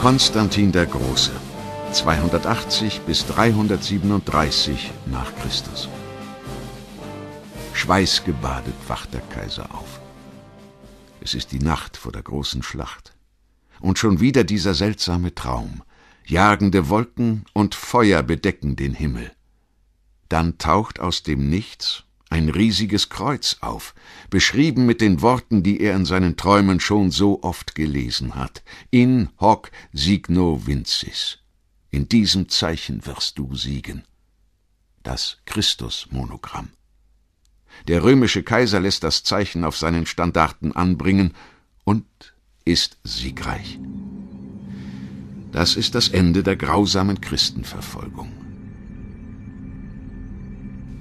Konstantin der Große, 280 bis 337 nach Christus. Schweißgebadet wacht der Kaiser auf. Es ist die Nacht vor der großen Schlacht. Und schon wieder dieser seltsame Traum. Jagende Wolken und Feuer bedecken den Himmel. Dann taucht aus dem Nichts ein riesiges Kreuz auf, beschrieben mit den Worten, die er in seinen Träumen schon so oft gelesen hat. In hoc signo vincis. In diesem Zeichen wirst du siegen. Das Christus-Monogramm. Der römische Kaiser lässt das Zeichen auf seinen Standarten anbringen und ist siegreich. Das ist das Ende der grausamen Christenverfolgung.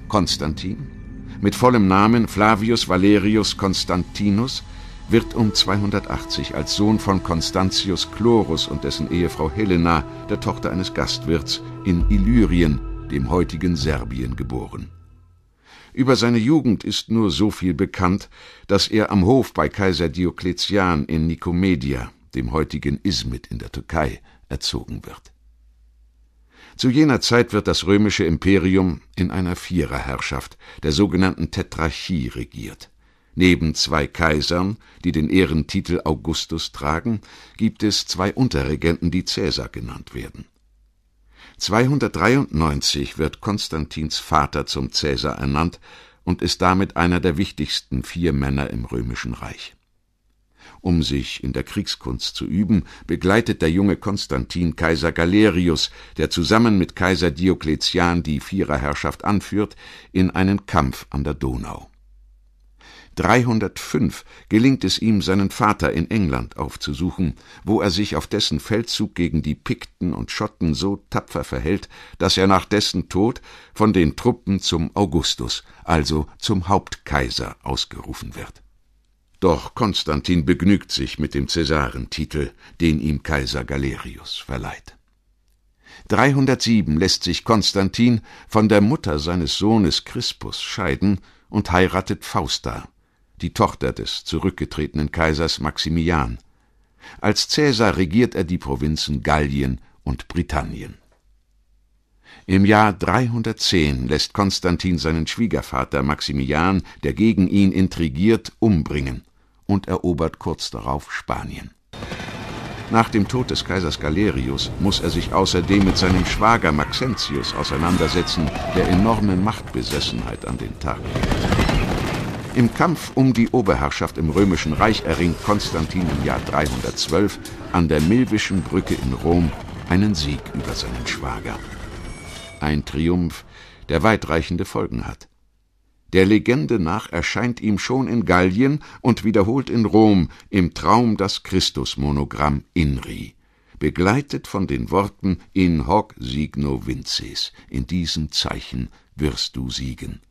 Konstantin mit vollem Namen Flavius Valerius Constantinus, wird um 280 als Sohn von Constantius Chlorus und dessen Ehefrau Helena, der Tochter eines Gastwirts, in Illyrien, dem heutigen Serbien, geboren. Über seine Jugend ist nur so viel bekannt, dass er am Hof bei Kaiser Diokletian in Nikomedia, dem heutigen Izmit in der Türkei, erzogen wird zu jener Zeit wird das römische Imperium in einer Viererherrschaft, der sogenannten Tetrarchie, regiert. Neben zwei Kaisern, die den Ehrentitel Augustus tragen, gibt es zwei Unterregenten, die Cäsar genannt werden. 293 wird Konstantins Vater zum Cäsar ernannt und ist damit einer der wichtigsten vier Männer im römischen Reich. Um sich in der Kriegskunst zu üben, begleitet der junge Konstantin Kaiser Galerius, der zusammen mit Kaiser Diokletian die Viererherrschaft anführt, in einen Kampf an der Donau. 305 gelingt es ihm, seinen Vater in England aufzusuchen, wo er sich auf dessen Feldzug gegen die Pikten und Schotten so tapfer verhält, dass er nach dessen Tod von den Truppen zum Augustus, also zum Hauptkaiser, ausgerufen wird. Doch Konstantin begnügt sich mit dem Cäsarentitel, den ihm Kaiser Galerius verleiht. 307 lässt sich Konstantin von der Mutter seines Sohnes Crispus scheiden und heiratet Fausta, die Tochter des zurückgetretenen Kaisers Maximian. Als Cäsar regiert er die Provinzen Gallien und Britannien im Jahr 310 lässt Konstantin seinen Schwiegervater Maximilian, der gegen ihn intrigiert, umbringen und erobert kurz darauf Spanien. Nach dem Tod des Kaisers Galerius muss er sich außerdem mit seinem Schwager Maxentius auseinandersetzen, der enorme Machtbesessenheit an den Tag legt. Im Kampf um die Oberherrschaft im Römischen Reich erringt Konstantin im Jahr 312 an der Milvischen Brücke in Rom einen Sieg über seinen Schwager. Ein Triumph, der weitreichende Folgen hat. Der Legende nach erscheint ihm schon in Gallien und wiederholt in Rom im Traum das Christusmonogramm Inri, begleitet von den Worten In hoc signo vinces, in diesem Zeichen wirst du siegen.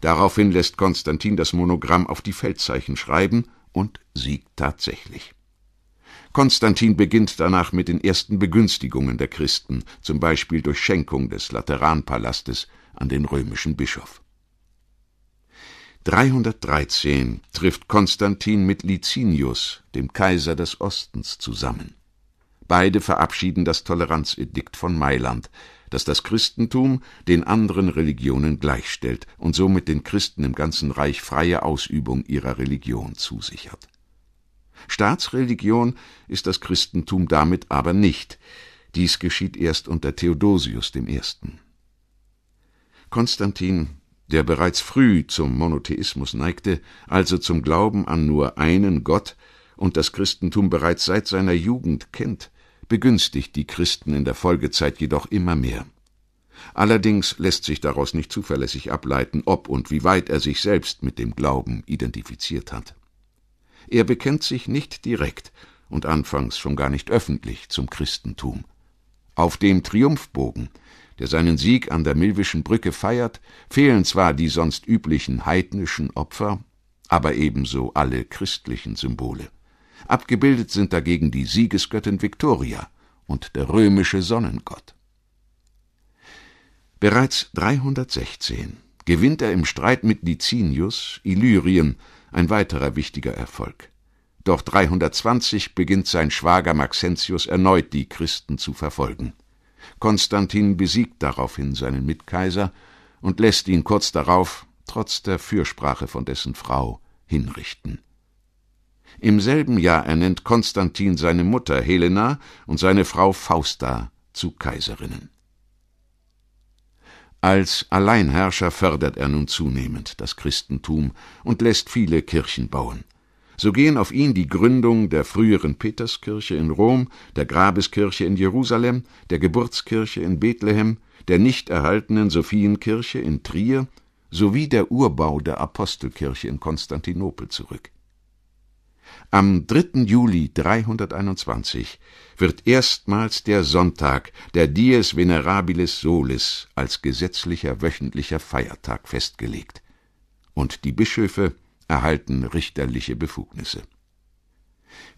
Daraufhin lässt Konstantin das Monogramm auf die Feldzeichen schreiben und siegt tatsächlich. Konstantin beginnt danach mit den ersten Begünstigungen der Christen, zum Beispiel durch Schenkung des Lateranpalastes an den römischen Bischof. 313 trifft Konstantin mit Licinius, dem Kaiser des Ostens, zusammen. Beide verabschieden das Toleranzedikt von Mailand, das das Christentum den anderen Religionen gleichstellt und somit den Christen im ganzen Reich freie Ausübung ihrer Religion zusichert. Staatsreligion ist das Christentum damit aber nicht. Dies geschieht erst unter Theodosius I. Konstantin, der bereits früh zum Monotheismus neigte, also zum Glauben an nur einen Gott und das Christentum bereits seit seiner Jugend kennt, begünstigt die Christen in der Folgezeit jedoch immer mehr. Allerdings lässt sich daraus nicht zuverlässig ableiten, ob und wie weit er sich selbst mit dem Glauben identifiziert hat. Er bekennt sich nicht direkt und anfangs schon gar nicht öffentlich zum Christentum. Auf dem Triumphbogen, der seinen Sieg an der Milwischen Brücke feiert, fehlen zwar die sonst üblichen heidnischen Opfer, aber ebenso alle christlichen Symbole. Abgebildet sind dagegen die Siegesgöttin Victoria und der römische Sonnengott. Bereits 316 gewinnt er im Streit mit Licinius Illyrien ein weiterer wichtiger Erfolg. Doch 320 beginnt sein Schwager Maxentius erneut, die Christen zu verfolgen. Konstantin besiegt daraufhin seinen Mitkaiser und lässt ihn kurz darauf, trotz der Fürsprache von dessen Frau, hinrichten. Im selben Jahr ernennt Konstantin seine Mutter Helena und seine Frau Fausta zu Kaiserinnen. Als Alleinherrscher fördert er nun zunehmend das Christentum und lässt viele Kirchen bauen. So gehen auf ihn die Gründung der früheren Peterskirche in Rom, der Grabeskirche in Jerusalem, der Geburtskirche in Bethlehem, der nicht erhaltenen Sophienkirche in Trier sowie der Urbau der Apostelkirche in Konstantinopel zurück. Am 3. Juli 321 wird erstmals der Sonntag, der Dies Venerabilis Solis, als gesetzlicher wöchentlicher Feiertag festgelegt. Und die Bischöfe erhalten richterliche Befugnisse.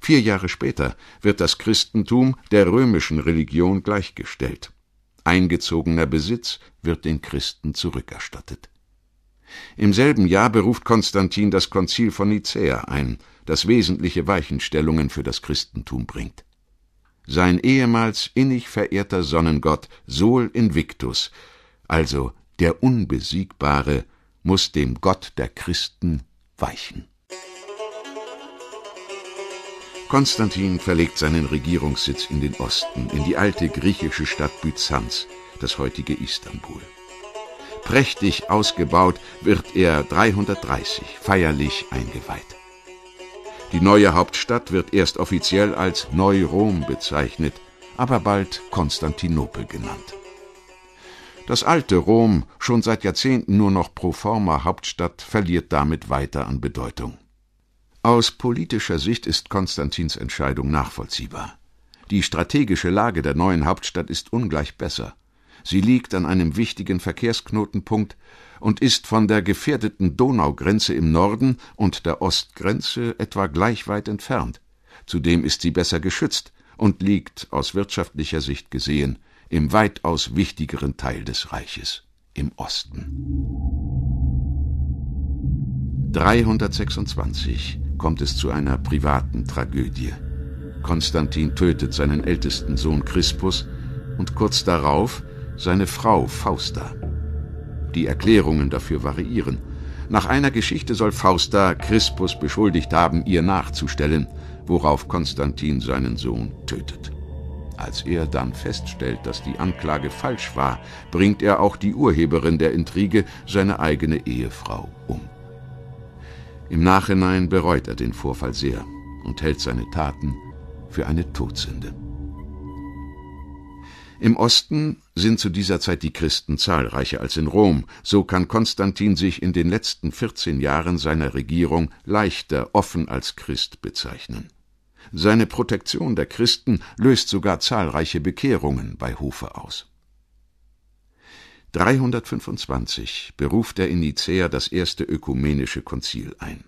Vier Jahre später wird das Christentum der römischen Religion gleichgestellt. Eingezogener Besitz wird den Christen zurückerstattet. Im selben Jahr beruft Konstantin das Konzil von Nicäa ein – das wesentliche Weichenstellungen für das Christentum bringt. Sein ehemals innig verehrter Sonnengott Sol Invictus, also der Unbesiegbare, muss dem Gott der Christen weichen. Konstantin verlegt seinen Regierungssitz in den Osten, in die alte griechische Stadt Byzanz, das heutige Istanbul. Prächtig ausgebaut wird er 330 feierlich eingeweiht. Die neue Hauptstadt wird erst offiziell als Neu-Rom bezeichnet, aber bald Konstantinopel genannt. Das alte Rom, schon seit Jahrzehnten nur noch pro forma Hauptstadt, verliert damit weiter an Bedeutung. Aus politischer Sicht ist Konstantins Entscheidung nachvollziehbar. Die strategische Lage der neuen Hauptstadt ist ungleich besser. Sie liegt an einem wichtigen Verkehrsknotenpunkt und ist von der gefährdeten Donaugrenze im Norden und der Ostgrenze etwa gleich weit entfernt. Zudem ist sie besser geschützt und liegt aus wirtschaftlicher Sicht gesehen im weitaus wichtigeren Teil des Reiches, im Osten. 326 kommt es zu einer privaten Tragödie. Konstantin tötet seinen ältesten Sohn Crispus und kurz darauf seine Frau Fausta. Die Erklärungen dafür variieren. Nach einer Geschichte soll Fausta Crispus beschuldigt haben, ihr nachzustellen, worauf Konstantin seinen Sohn tötet. Als er dann feststellt, dass die Anklage falsch war, bringt er auch die Urheberin der Intrige, seine eigene Ehefrau, um. Im Nachhinein bereut er den Vorfall sehr und hält seine Taten für eine Todsünde. Im Osten sind zu dieser Zeit die Christen zahlreicher als in Rom, so kann Konstantin sich in den letzten 14 Jahren seiner Regierung leichter offen als Christ bezeichnen. Seine Protektion der Christen löst sogar zahlreiche Bekehrungen bei Hofe aus. 325 beruft er in Nicäa das erste ökumenische Konzil ein.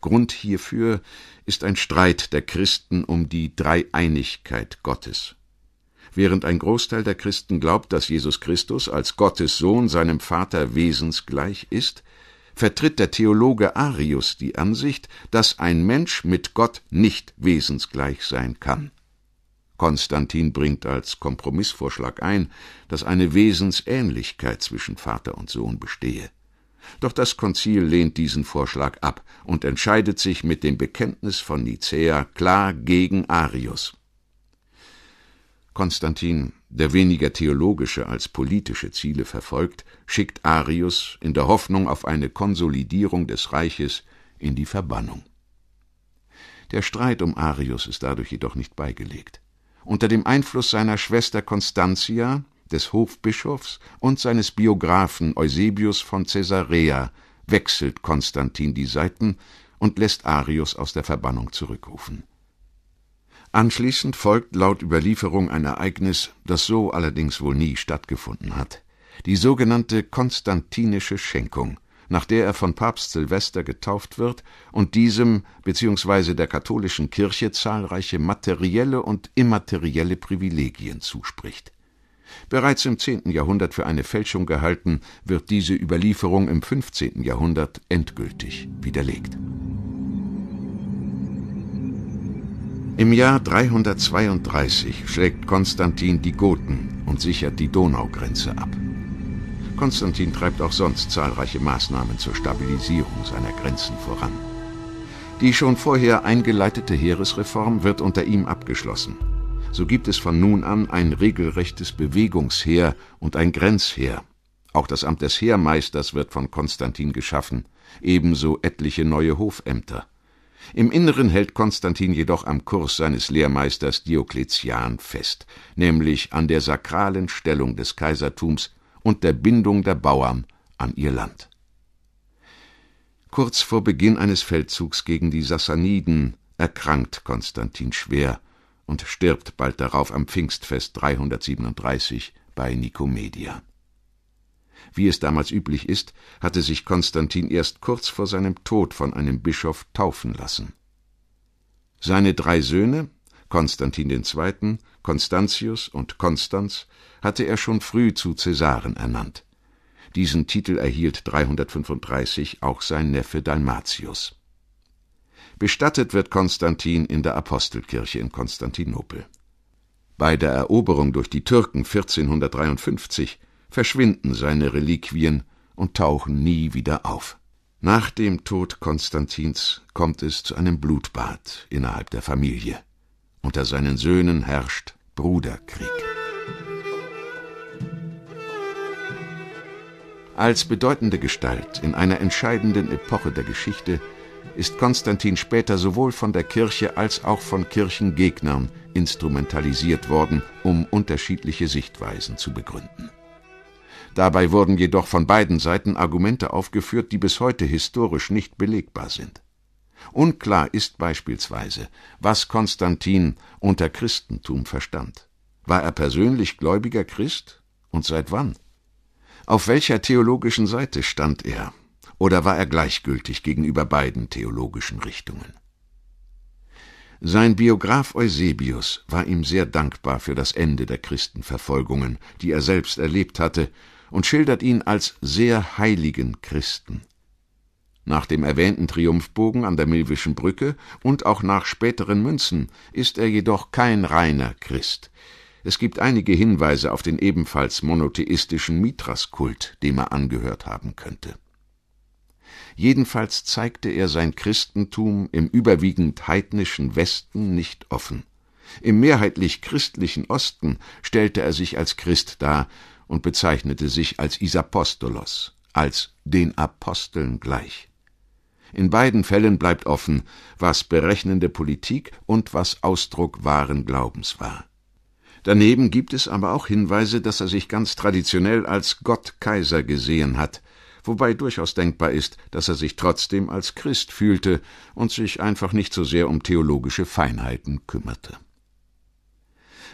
Grund hierfür ist ein Streit der Christen um die Dreieinigkeit Gottes während ein Großteil der Christen glaubt, dass Jesus Christus als Gottes Sohn seinem Vater wesensgleich ist, vertritt der Theologe Arius die Ansicht, dass ein Mensch mit Gott nicht wesensgleich sein kann. Konstantin bringt als Kompromissvorschlag ein, dass eine Wesensähnlichkeit zwischen Vater und Sohn bestehe. Doch das Konzil lehnt diesen Vorschlag ab und entscheidet sich mit dem Bekenntnis von Nicäa klar gegen Arius. Konstantin, der weniger theologische als politische Ziele verfolgt, schickt Arius in der Hoffnung auf eine Konsolidierung des Reiches in die Verbannung. Der Streit um Arius ist dadurch jedoch nicht beigelegt. Unter dem Einfluss seiner Schwester Constantia, des Hofbischofs und seines Biographen Eusebius von Caesarea wechselt Konstantin die Seiten und lässt Arius aus der Verbannung zurückrufen. Anschließend folgt laut Überlieferung ein Ereignis, das so allerdings wohl nie stattgefunden hat. Die sogenannte konstantinische Schenkung, nach der er von Papst Silvester getauft wird und diesem bzw. der katholischen Kirche zahlreiche materielle und immaterielle Privilegien zuspricht. Bereits im 10. Jahrhundert für eine Fälschung gehalten, wird diese Überlieferung im 15. Jahrhundert endgültig widerlegt. Im Jahr 332 schlägt Konstantin die Goten und sichert die Donaugrenze ab. Konstantin treibt auch sonst zahlreiche Maßnahmen zur Stabilisierung seiner Grenzen voran. Die schon vorher eingeleitete Heeresreform wird unter ihm abgeschlossen. So gibt es von nun an ein regelrechtes Bewegungsheer und ein Grenzheer. Auch das Amt des Heermeisters wird von Konstantin geschaffen, ebenso etliche neue Hofämter. Im Inneren hält Konstantin jedoch am Kurs seines Lehrmeisters Diokletian fest, nämlich an der sakralen Stellung des Kaisertums und der Bindung der Bauern an ihr Land. Kurz vor Beginn eines Feldzugs gegen die Sassaniden erkrankt Konstantin schwer und stirbt bald darauf am Pfingstfest 337 bei Nikomedia. Wie es damals üblich ist, hatte sich Konstantin erst kurz vor seinem Tod von einem Bischof taufen lassen. Seine drei Söhne, Konstantin II., Konstantius und Konstanz, hatte er schon früh zu Cäsaren ernannt. Diesen Titel erhielt 335 auch sein Neffe Dalmatius. Bestattet wird Konstantin in der Apostelkirche in Konstantinopel. Bei der Eroberung durch die Türken 1453 verschwinden seine Reliquien und tauchen nie wieder auf. Nach dem Tod Konstantins kommt es zu einem Blutbad innerhalb der Familie. Unter seinen Söhnen herrscht Bruderkrieg. Als bedeutende Gestalt in einer entscheidenden Epoche der Geschichte ist Konstantin später sowohl von der Kirche als auch von Kirchengegnern instrumentalisiert worden, um unterschiedliche Sichtweisen zu begründen. Dabei wurden jedoch von beiden Seiten Argumente aufgeführt, die bis heute historisch nicht belegbar sind. Unklar ist beispielsweise, was Konstantin unter Christentum verstand. War er persönlich gläubiger Christ und seit wann? Auf welcher theologischen Seite stand er? Oder war er gleichgültig gegenüber beiden theologischen Richtungen? Sein Biograf Eusebius war ihm sehr dankbar für das Ende der Christenverfolgungen, die er selbst erlebt hatte und schildert ihn als sehr heiligen Christen. Nach dem erwähnten Triumphbogen an der Milwischen Brücke und auch nach späteren Münzen ist er jedoch kein reiner Christ. Es gibt einige Hinweise auf den ebenfalls monotheistischen mithras dem er angehört haben könnte. Jedenfalls zeigte er sein Christentum im überwiegend heidnischen Westen nicht offen. Im mehrheitlich christlichen Osten stellte er sich als Christ dar und bezeichnete sich als Isapostolos, als den Aposteln gleich. In beiden Fällen bleibt offen, was berechnende Politik und was Ausdruck wahren Glaubens war. Daneben gibt es aber auch Hinweise, dass er sich ganz traditionell als Gottkaiser gesehen hat, wobei durchaus denkbar ist, dass er sich trotzdem als Christ fühlte und sich einfach nicht so sehr um theologische Feinheiten kümmerte.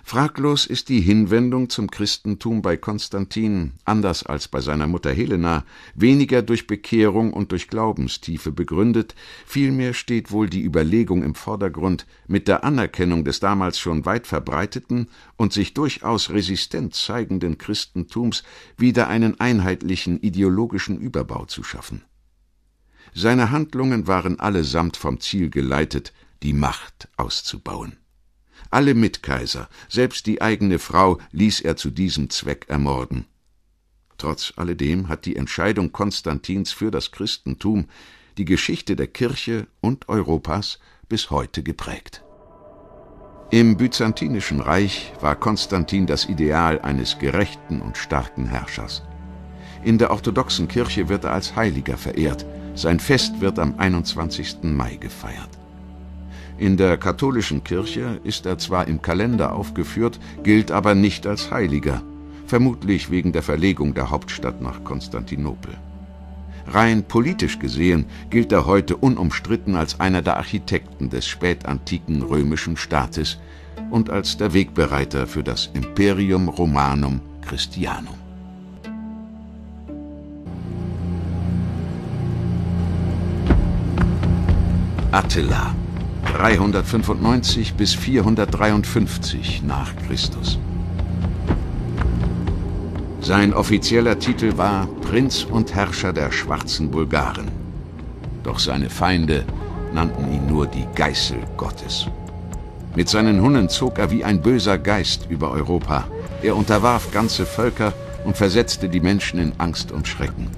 Fraglos ist die Hinwendung zum Christentum bei Konstantin, anders als bei seiner Mutter Helena, weniger durch Bekehrung und durch Glaubenstiefe begründet, vielmehr steht wohl die Überlegung im Vordergrund, mit der Anerkennung des damals schon weit verbreiteten und sich durchaus resistent zeigenden Christentums wieder einen einheitlichen ideologischen Überbau zu schaffen. Seine Handlungen waren allesamt vom Ziel geleitet, die Macht auszubauen. Alle Mitkaiser, selbst die eigene Frau, ließ er zu diesem Zweck ermorden. Trotz alledem hat die Entscheidung Konstantins für das Christentum die Geschichte der Kirche und Europas bis heute geprägt. Im byzantinischen Reich war Konstantin das Ideal eines gerechten und starken Herrschers. In der orthodoxen Kirche wird er als Heiliger verehrt. Sein Fest wird am 21. Mai gefeiert. In der katholischen Kirche ist er zwar im Kalender aufgeführt, gilt aber nicht als Heiliger, vermutlich wegen der Verlegung der Hauptstadt nach Konstantinopel. Rein politisch gesehen gilt er heute unumstritten als einer der Architekten des spätantiken römischen Staates und als der Wegbereiter für das Imperium Romanum Christianum. Attila 395 bis 453 nach Christus. Sein offizieller Titel war Prinz und Herrscher der schwarzen Bulgaren. Doch seine Feinde nannten ihn nur die Geißel Gottes. Mit seinen Hunnen zog er wie ein böser Geist über Europa. Er unterwarf ganze Völker und versetzte die Menschen in Angst und Schrecken.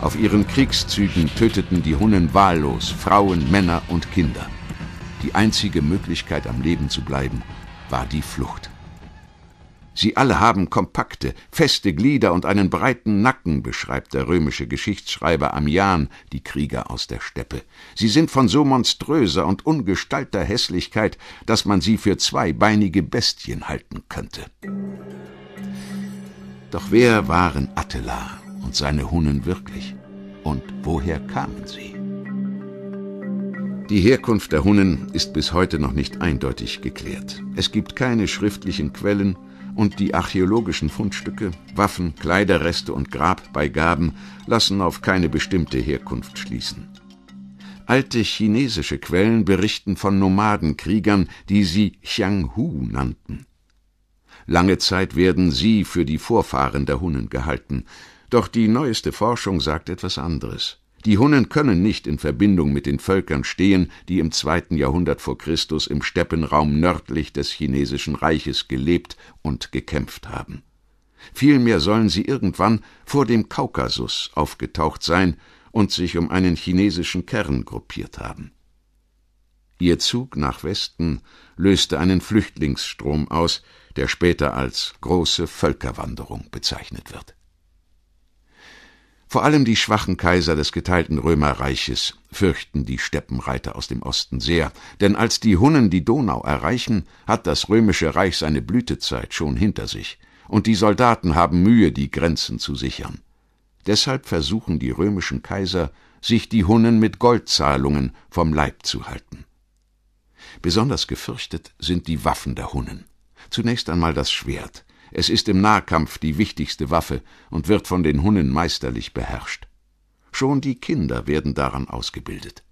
Auf ihren Kriegszügen töteten die Hunnen wahllos Frauen, Männer und Kinder. Die einzige Möglichkeit, am Leben zu bleiben, war die Flucht. Sie alle haben kompakte, feste Glieder und einen breiten Nacken, beschreibt der römische Geschichtsschreiber Amian, die Krieger aus der Steppe. Sie sind von so monströser und ungestalter Hässlichkeit, dass man sie für zweibeinige Bestien halten könnte. Doch wer waren Attila und seine Hunnen wirklich? Und woher kamen sie? Die Herkunft der Hunnen ist bis heute noch nicht eindeutig geklärt. Es gibt keine schriftlichen Quellen und die archäologischen Fundstücke, Waffen, Kleiderreste und Grabbeigaben lassen auf keine bestimmte Herkunft schließen. Alte chinesische Quellen berichten von Nomadenkriegern, die sie Xiang Hu nannten. Lange Zeit werden sie für die Vorfahren der Hunnen gehalten, doch die neueste Forschung sagt etwas anderes. Die Hunnen können nicht in Verbindung mit den Völkern stehen, die im zweiten Jahrhundert vor Christus im Steppenraum nördlich des chinesischen Reiches gelebt und gekämpft haben. Vielmehr sollen sie irgendwann vor dem Kaukasus aufgetaucht sein und sich um einen chinesischen Kern gruppiert haben. Ihr Zug nach Westen löste einen Flüchtlingsstrom aus, der später als große Völkerwanderung bezeichnet wird vor allem die schwachen Kaiser des geteilten Römerreiches fürchten die Steppenreiter aus dem Osten sehr, denn als die Hunnen die Donau erreichen, hat das römische Reich seine Blütezeit schon hinter sich, und die Soldaten haben Mühe, die Grenzen zu sichern. Deshalb versuchen die römischen Kaiser, sich die Hunnen mit Goldzahlungen vom Leib zu halten. Besonders gefürchtet sind die Waffen der Hunnen. Zunächst einmal das Schwert, es ist im Nahkampf die wichtigste Waffe und wird von den Hunnen meisterlich beherrscht. Schon die Kinder werden daran ausgebildet.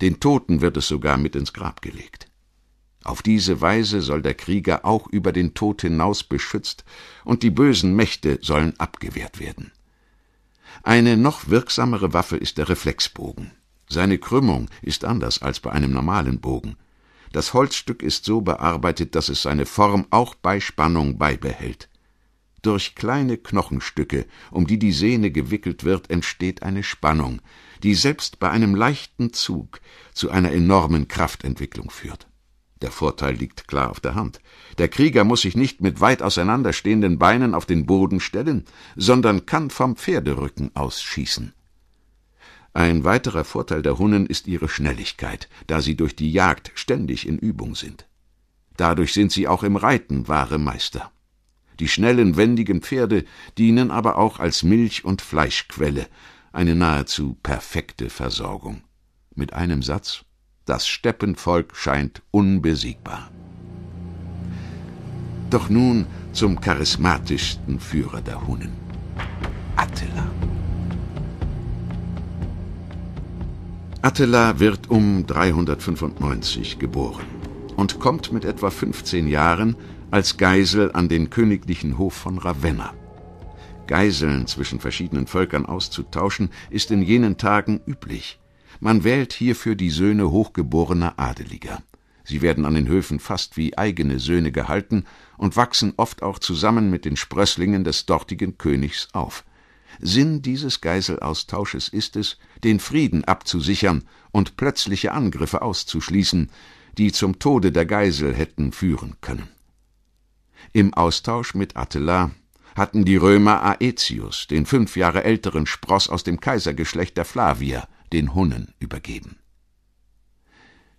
Den Toten wird es sogar mit ins Grab gelegt. Auf diese Weise soll der Krieger auch über den Tod hinaus beschützt und die bösen Mächte sollen abgewehrt werden. Eine noch wirksamere Waffe ist der Reflexbogen. Seine Krümmung ist anders als bei einem normalen Bogen. Das Holzstück ist so bearbeitet, dass es seine Form auch bei Spannung beibehält. Durch kleine Knochenstücke, um die die Sehne gewickelt wird, entsteht eine Spannung, die selbst bei einem leichten Zug zu einer enormen Kraftentwicklung führt. Der Vorteil liegt klar auf der Hand. Der Krieger muss sich nicht mit weit auseinanderstehenden Beinen auf den Boden stellen, sondern kann vom Pferderücken aus schießen. Ein weiterer Vorteil der Hunnen ist ihre Schnelligkeit, da sie durch die Jagd ständig in Übung sind. Dadurch sind sie auch im Reiten wahre Meister. Die schnellen, wendigen Pferde dienen aber auch als Milch- und Fleischquelle, eine nahezu perfekte Versorgung. Mit einem Satz, das Steppenvolk scheint unbesiegbar. Doch nun zum charismatischsten Führer der Hunnen, Attila. Attila wird um 395 geboren und kommt mit etwa 15 Jahren als Geisel an den königlichen Hof von Ravenna. Geiseln zwischen verschiedenen Völkern auszutauschen, ist in jenen Tagen üblich. Man wählt hierfür die Söhne hochgeborener Adeliger. Sie werden an den Höfen fast wie eigene Söhne gehalten und wachsen oft auch zusammen mit den Sprösslingen des dortigen Königs auf. Sinn dieses Geiselaustausches ist es, den Frieden abzusichern und plötzliche Angriffe auszuschließen, die zum Tode der Geisel hätten führen können. Im Austausch mit Attila hatten die Römer Aetius, den fünf Jahre älteren Spross aus dem Kaisergeschlecht der Flavier, den Hunnen übergeben.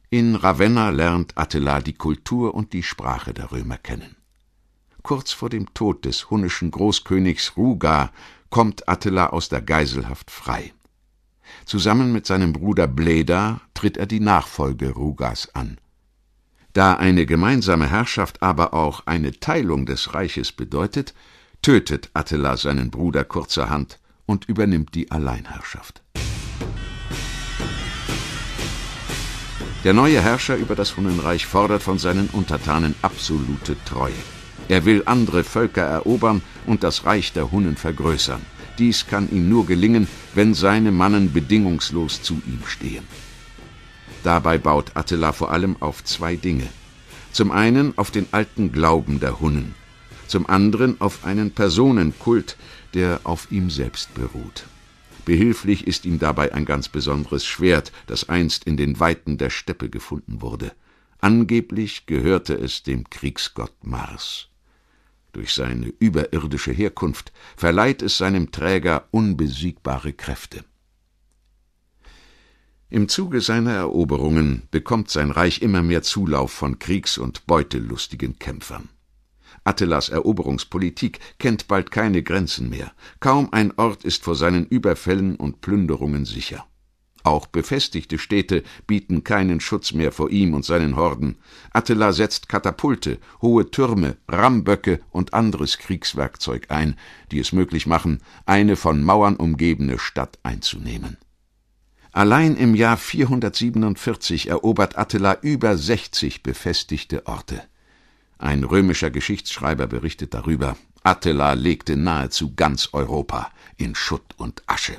In Ravenna lernt Attila die Kultur und die Sprache der Römer kennen. Kurz vor dem Tod des hunnischen Großkönigs Ruga kommt Attila aus der Geiselhaft frei. Zusammen mit seinem Bruder Bleda tritt er die Nachfolge Rugas an. Da eine gemeinsame Herrschaft aber auch eine Teilung des Reiches bedeutet, tötet Attila seinen Bruder kurzerhand und übernimmt die Alleinherrschaft. Der neue Herrscher über das Hunnenreich fordert von seinen Untertanen absolute Treue. Er will andere Völker erobern und das Reich der Hunnen vergrößern dies kann ihm nur gelingen, wenn seine Mannen bedingungslos zu ihm stehen. Dabei baut Attila vor allem auf zwei Dinge. Zum einen auf den alten Glauben der Hunnen, zum anderen auf einen Personenkult, der auf ihm selbst beruht. Behilflich ist ihm dabei ein ganz besonderes Schwert, das einst in den Weiten der Steppe gefunden wurde. Angeblich gehörte es dem Kriegsgott Mars. Durch seine überirdische Herkunft verleiht es seinem Träger unbesiegbare Kräfte. Im Zuge seiner Eroberungen bekommt sein Reich immer mehr Zulauf von kriegs- und beutelustigen Kämpfern. Attilas Eroberungspolitik kennt bald keine Grenzen mehr. Kaum ein Ort ist vor seinen Überfällen und Plünderungen sicher. Auch befestigte Städte bieten keinen Schutz mehr vor ihm und seinen Horden. Attila setzt Katapulte, hohe Türme, Rammböcke und anderes Kriegswerkzeug ein, die es möglich machen, eine von Mauern umgebene Stadt einzunehmen. Allein im Jahr 447 erobert Attila über 60 befestigte Orte. Ein römischer Geschichtsschreiber berichtet darüber. Attila legte nahezu ganz Europa in Schutt und Asche.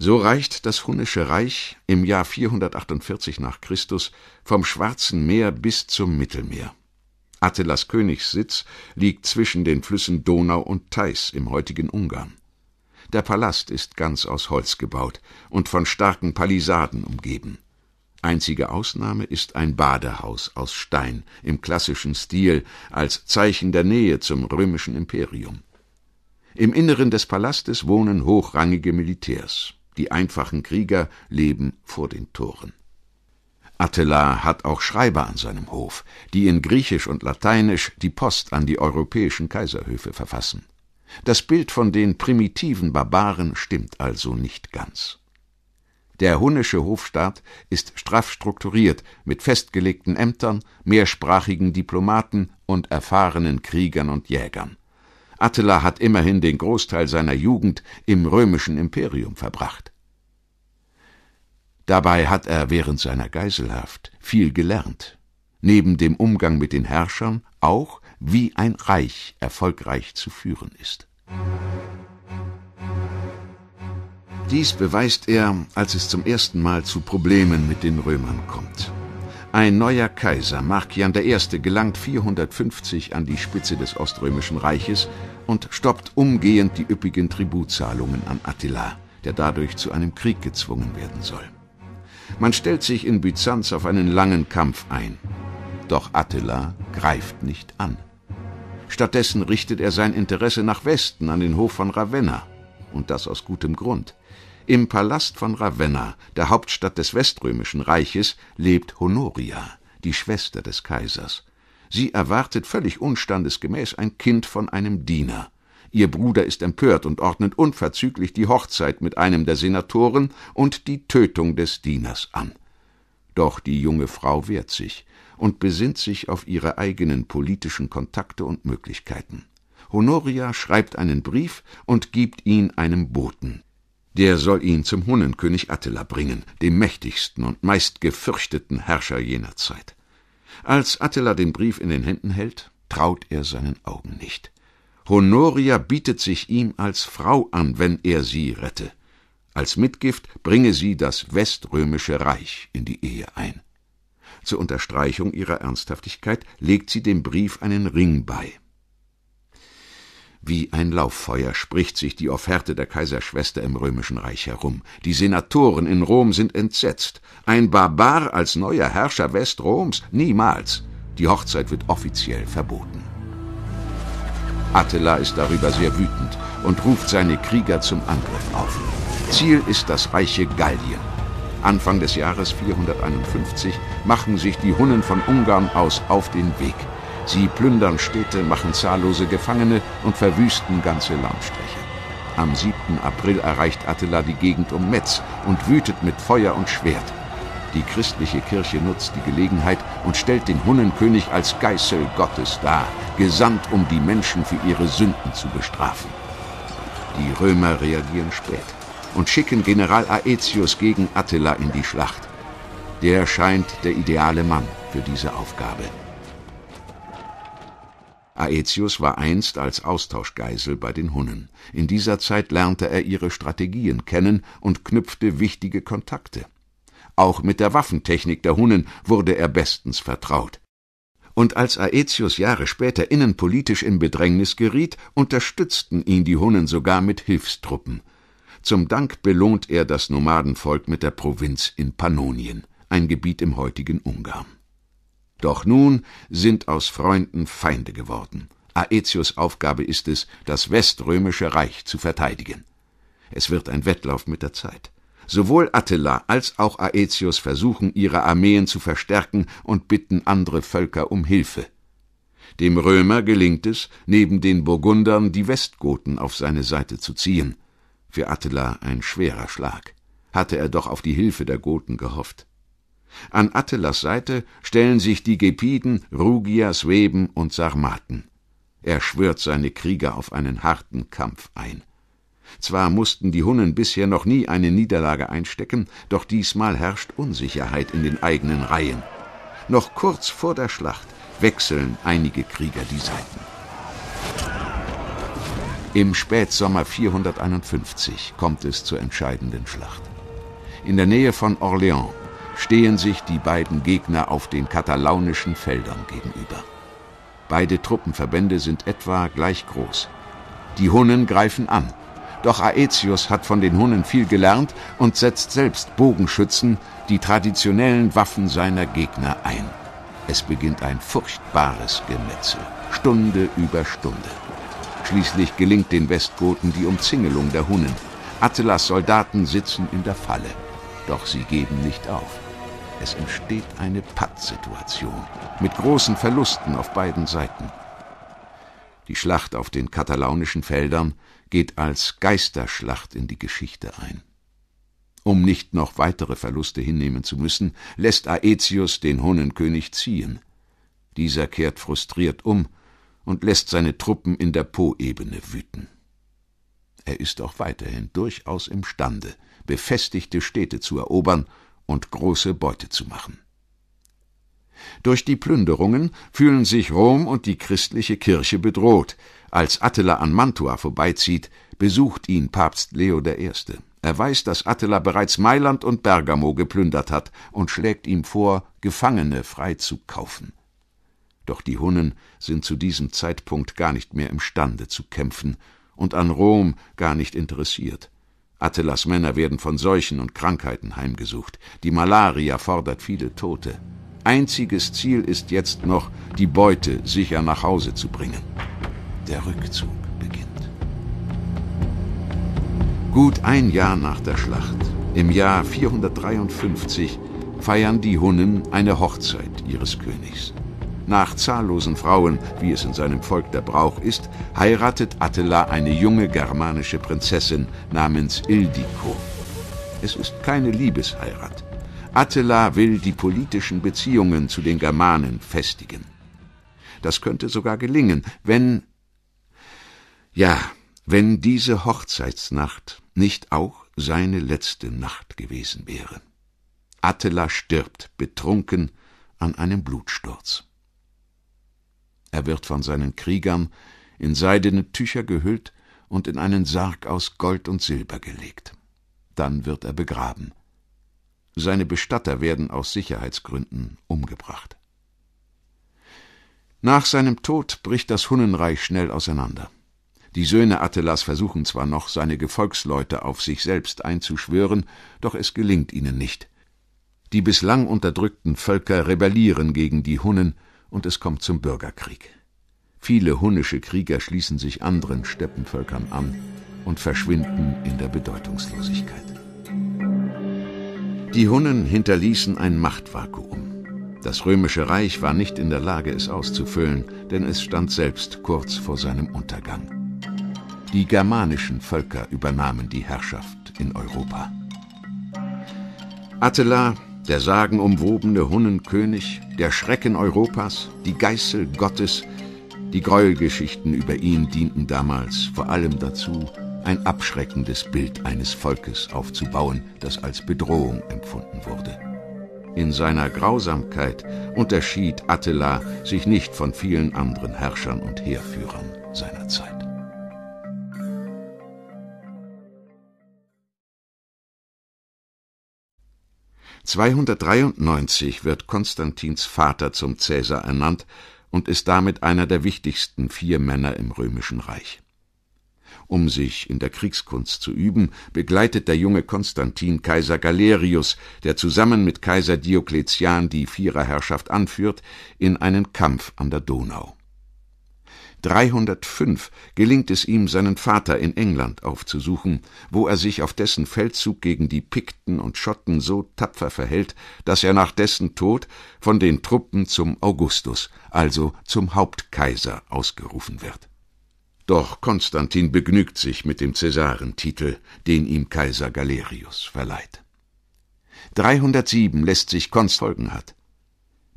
So reicht das Hunnische Reich im Jahr 448 nach Christus vom Schwarzen Meer bis zum Mittelmeer. Attilas Königssitz liegt zwischen den Flüssen Donau und Theiß im heutigen Ungarn. Der Palast ist ganz aus Holz gebaut und von starken Palisaden umgeben. Einzige Ausnahme ist ein Badehaus aus Stein im klassischen Stil als Zeichen der Nähe zum römischen Imperium. Im Inneren des Palastes wohnen hochrangige Militärs. Die einfachen Krieger leben vor den Toren. Attila hat auch Schreiber an seinem Hof, die in Griechisch und Lateinisch die Post an die europäischen Kaiserhöfe verfassen. Das Bild von den primitiven Barbaren stimmt also nicht ganz. Der hunnische Hofstaat ist straff strukturiert mit festgelegten Ämtern, mehrsprachigen Diplomaten und erfahrenen Kriegern und Jägern. Attila hat immerhin den Großteil seiner Jugend im römischen Imperium verbracht. Dabei hat er während seiner Geiselhaft viel gelernt, neben dem Umgang mit den Herrschern auch, wie ein Reich erfolgreich zu führen ist. Dies beweist er, als es zum ersten Mal zu Problemen mit den Römern kommt. Ein neuer Kaiser, Markian I., gelangt 450 an die Spitze des Oströmischen Reiches und stoppt umgehend die üppigen Tributzahlungen an Attila, der dadurch zu einem Krieg gezwungen werden soll. Man stellt sich in Byzanz auf einen langen Kampf ein. Doch Attila greift nicht an. Stattdessen richtet er sein Interesse nach Westen an den Hof von Ravenna. Und das aus gutem Grund. Im Palast von Ravenna, der Hauptstadt des Weströmischen Reiches, lebt Honoria, die Schwester des Kaisers. Sie erwartet völlig unstandesgemäß ein Kind von einem Diener. Ihr Bruder ist empört und ordnet unverzüglich die Hochzeit mit einem der Senatoren und die Tötung des Dieners an. Doch die junge Frau wehrt sich und besinnt sich auf ihre eigenen politischen Kontakte und Möglichkeiten. Honoria schreibt einen Brief und gibt ihn einem Boten der soll ihn zum Hunnenkönig Attila bringen, dem mächtigsten und meist gefürchteten Herrscher jener Zeit. Als Attila den Brief in den Händen hält, traut er seinen Augen nicht. Honoria bietet sich ihm als Frau an, wenn er sie rette. Als Mitgift bringe sie das weströmische Reich in die Ehe ein. Zur Unterstreichung ihrer Ernsthaftigkeit legt sie dem Brief einen Ring bei. Wie ein Lauffeuer spricht sich die Offerte der Kaiserschwester im Römischen Reich herum. Die Senatoren in Rom sind entsetzt. Ein Barbar als neuer Herrscher Westroms? Niemals. Die Hochzeit wird offiziell verboten. Attila ist darüber sehr wütend und ruft seine Krieger zum Angriff auf. Ziel ist das reiche Gallien. Anfang des Jahres 451 machen sich die Hunnen von Ungarn aus auf den Weg. Sie plündern Städte, machen zahllose Gefangene und verwüsten ganze Landstriche. Am 7. April erreicht Attila die Gegend um Metz und wütet mit Feuer und Schwert. Die christliche Kirche nutzt die Gelegenheit und stellt den Hunnenkönig als Geißel Gottes dar, gesandt, um die Menschen für ihre Sünden zu bestrafen. Die Römer reagieren spät und schicken General Aetius gegen Attila in die Schlacht. Der scheint der ideale Mann für diese Aufgabe. Aetius war einst als Austauschgeisel bei den Hunnen. In dieser Zeit lernte er ihre Strategien kennen und knüpfte wichtige Kontakte. Auch mit der Waffentechnik der Hunnen wurde er bestens vertraut. Und als Aetius Jahre später innenpolitisch in Bedrängnis geriet, unterstützten ihn die Hunnen sogar mit Hilfstruppen. Zum Dank belohnt er das Nomadenvolk mit der Provinz in Pannonien, ein Gebiet im heutigen Ungarn. Doch nun sind aus Freunden Feinde geworden. Aetius Aufgabe ist es, das weströmische Reich zu verteidigen. Es wird ein Wettlauf mit der Zeit. Sowohl Attila als auch Aetius versuchen, ihre Armeen zu verstärken und bitten andere Völker um Hilfe. Dem Römer gelingt es, neben den Burgundern die Westgoten auf seine Seite zu ziehen. Für Attila ein schwerer Schlag. Hatte er doch auf die Hilfe der Goten gehofft. An Attilas Seite stellen sich die Gepiden, Rugias, Weben und Sarmaten. Er schwört seine Krieger auf einen harten Kampf ein. Zwar mussten die Hunnen bisher noch nie eine Niederlage einstecken, doch diesmal herrscht Unsicherheit in den eigenen Reihen. Noch kurz vor der Schlacht wechseln einige Krieger die Seiten. Im Spätsommer 451 kommt es zur entscheidenden Schlacht. In der Nähe von Orléans stehen sich die beiden Gegner auf den katalaunischen Feldern gegenüber. Beide Truppenverbände sind etwa gleich groß. Die Hunnen greifen an. Doch Aetius hat von den Hunnen viel gelernt und setzt selbst Bogenschützen, die traditionellen Waffen seiner Gegner ein. Es beginnt ein furchtbares Gemetzel, Stunde über Stunde. Schließlich gelingt den Westgoten die Umzingelung der Hunnen. Attilas Soldaten sitzen in der Falle, doch sie geben nicht auf. Es entsteht eine Pattsituation mit großen Verlusten auf beiden Seiten. Die Schlacht auf den katalaunischen Feldern geht als Geisterschlacht in die Geschichte ein. Um nicht noch weitere Verluste hinnehmen zu müssen, lässt Aetius den Hunnenkönig ziehen. Dieser kehrt frustriert um und lässt seine Truppen in der Poebene wüten. Er ist auch weiterhin durchaus imstande, befestigte Städte zu erobern und große Beute zu machen. Durch die Plünderungen fühlen sich Rom und die christliche Kirche bedroht. Als Attila an Mantua vorbeizieht, besucht ihn Papst Leo I. Er weiß, dass Attila bereits Mailand und Bergamo geplündert hat und schlägt ihm vor, Gefangene frei zu kaufen. Doch die Hunnen sind zu diesem Zeitpunkt gar nicht mehr imstande zu kämpfen und an Rom gar nicht interessiert. Attilas Männer werden von Seuchen und Krankheiten heimgesucht. Die Malaria fordert viele Tote. Einziges Ziel ist jetzt noch, die Beute sicher nach Hause zu bringen. Der Rückzug beginnt. Gut ein Jahr nach der Schlacht, im Jahr 453, feiern die Hunnen eine Hochzeit ihres Königs. Nach zahllosen Frauen, wie es in seinem Volk der Brauch ist, heiratet Attila eine junge germanische Prinzessin namens Ildiko. Es ist keine Liebesheirat. Attila will die politischen Beziehungen zu den Germanen festigen. Das könnte sogar gelingen, wenn ja, wenn diese Hochzeitsnacht nicht auch seine letzte Nacht gewesen wäre. Attila stirbt, betrunken, an einem Blutsturz. Er wird von seinen Kriegern in seidene Tücher gehüllt und in einen Sarg aus Gold und Silber gelegt. Dann wird er begraben. Seine Bestatter werden aus Sicherheitsgründen umgebracht. Nach seinem Tod bricht das Hunnenreich schnell auseinander. Die Söhne Attilas versuchen zwar noch, seine Gefolgsleute auf sich selbst einzuschwören, doch es gelingt ihnen nicht. Die bislang unterdrückten Völker rebellieren gegen die Hunnen und es kommt zum Bürgerkrieg. Viele hunnische Krieger schließen sich anderen Steppenvölkern an und verschwinden in der Bedeutungslosigkeit. Die Hunnen hinterließen ein Machtvakuum. Das römische Reich war nicht in der Lage, es auszufüllen, denn es stand selbst kurz vor seinem Untergang. Die germanischen Völker übernahmen die Herrschaft in Europa. Attila der sagenumwobene Hunnenkönig, der Schrecken Europas, die Geißel Gottes, die Gräuelgeschichten über ihn dienten damals vor allem dazu, ein abschreckendes Bild eines Volkes aufzubauen, das als Bedrohung empfunden wurde. In seiner Grausamkeit unterschied Attila sich nicht von vielen anderen Herrschern und Heerführern seiner Zeit. 293 wird Konstantins Vater zum Cäsar ernannt und ist damit einer der wichtigsten vier Männer im römischen Reich. Um sich in der Kriegskunst zu üben, begleitet der junge Konstantin Kaiser Galerius, der zusammen mit Kaiser Diokletian die Viererherrschaft anführt, in einen Kampf an der Donau. 305 gelingt es ihm, seinen Vater in England aufzusuchen, wo er sich auf dessen Feldzug gegen die Pikten und Schotten so tapfer verhält, dass er nach dessen Tod von den Truppen zum Augustus, also zum Hauptkaiser, ausgerufen wird. Doch Konstantin begnügt sich mit dem Cäsarentitel, den ihm Kaiser Galerius verleiht. 307 lässt sich Konst folgen hat.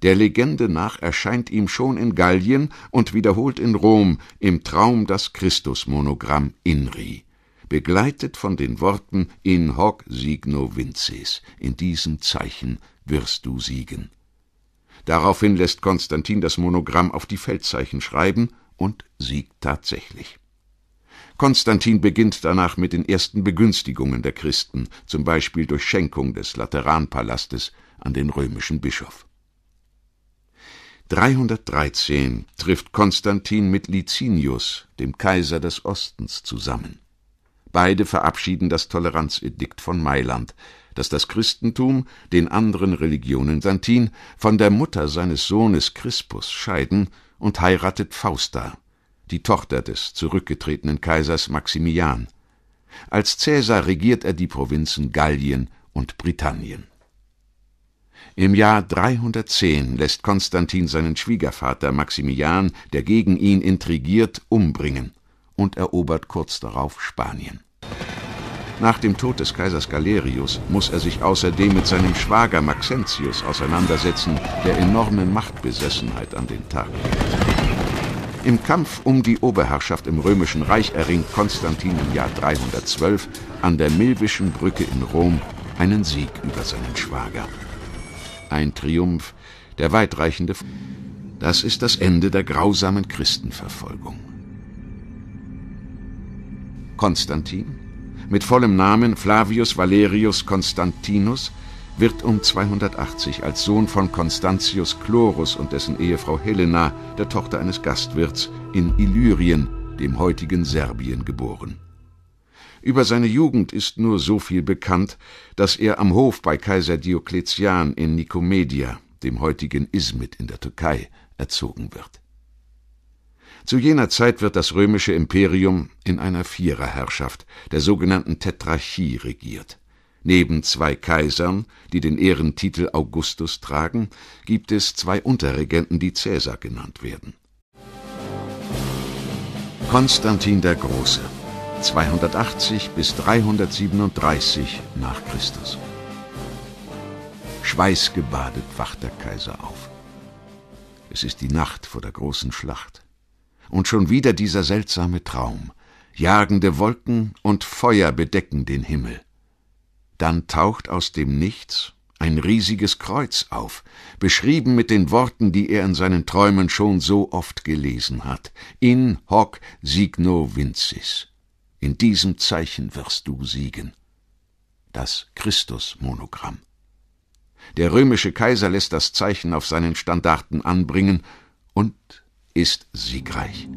Der Legende nach erscheint ihm schon in Gallien und wiederholt in Rom im Traum das Christusmonogramm INRI, begleitet von den Worten In hoc signo vinces, in diesem Zeichen wirst du siegen. Daraufhin lässt Konstantin das Monogramm auf die Feldzeichen schreiben und siegt tatsächlich. Konstantin beginnt danach mit den ersten Begünstigungen der Christen, zum Beispiel durch Schenkung des Lateranpalastes an den römischen Bischof. 313 trifft Konstantin mit Licinius, dem Kaiser des Ostens, zusammen. Beide verabschieden das Toleranzedikt von Mailand, das das Christentum den anderen Religionen Santin von der Mutter seines Sohnes Crispus scheiden und heiratet Fausta, die Tochter des zurückgetretenen Kaisers Maximian. Als Cäsar regiert er die Provinzen Gallien und Britannien. Im Jahr 310 lässt Konstantin seinen Schwiegervater Maximilian, der gegen ihn intrigiert, umbringen und erobert kurz darauf Spanien. Nach dem Tod des Kaisers Galerius muss er sich außerdem mit seinem Schwager Maxentius auseinandersetzen, der enorme Machtbesessenheit an den Tag legt. Im Kampf um die Oberherrschaft im Römischen Reich erringt Konstantin im Jahr 312 an der Milbischen Brücke in Rom einen Sieg über seinen Schwager ein Triumph, der weitreichende. Das ist das Ende der grausamen Christenverfolgung. Konstantin, mit vollem Namen Flavius Valerius Constantinus, wird um 280 als Sohn von Constantius Chlorus und dessen Ehefrau Helena, der Tochter eines Gastwirts, in Illyrien, dem heutigen Serbien, geboren. Über seine Jugend ist nur so viel bekannt, dass er am Hof bei Kaiser Diokletian in Nikomedia, dem heutigen Izmit in der Türkei, erzogen wird. Zu jener Zeit wird das römische Imperium in einer Viererherrschaft, der sogenannten Tetrarchie, regiert. Neben zwei Kaisern, die den Ehrentitel Augustus tragen, gibt es zwei Unterregenten, die Cäsar genannt werden. Konstantin der Große 280 bis 337 nach Christus. Schweißgebadet wacht der Kaiser auf. Es ist die Nacht vor der großen Schlacht. Und schon wieder dieser seltsame Traum. Jagende Wolken und Feuer bedecken den Himmel. Dann taucht aus dem Nichts ein riesiges Kreuz auf, beschrieben mit den Worten, die er in seinen Träumen schon so oft gelesen hat. In hoc signo vincis. In diesem Zeichen wirst du siegen. Das Christus-Monogramm. Der römische Kaiser lässt das Zeichen auf seinen Standarten anbringen und ist siegreich.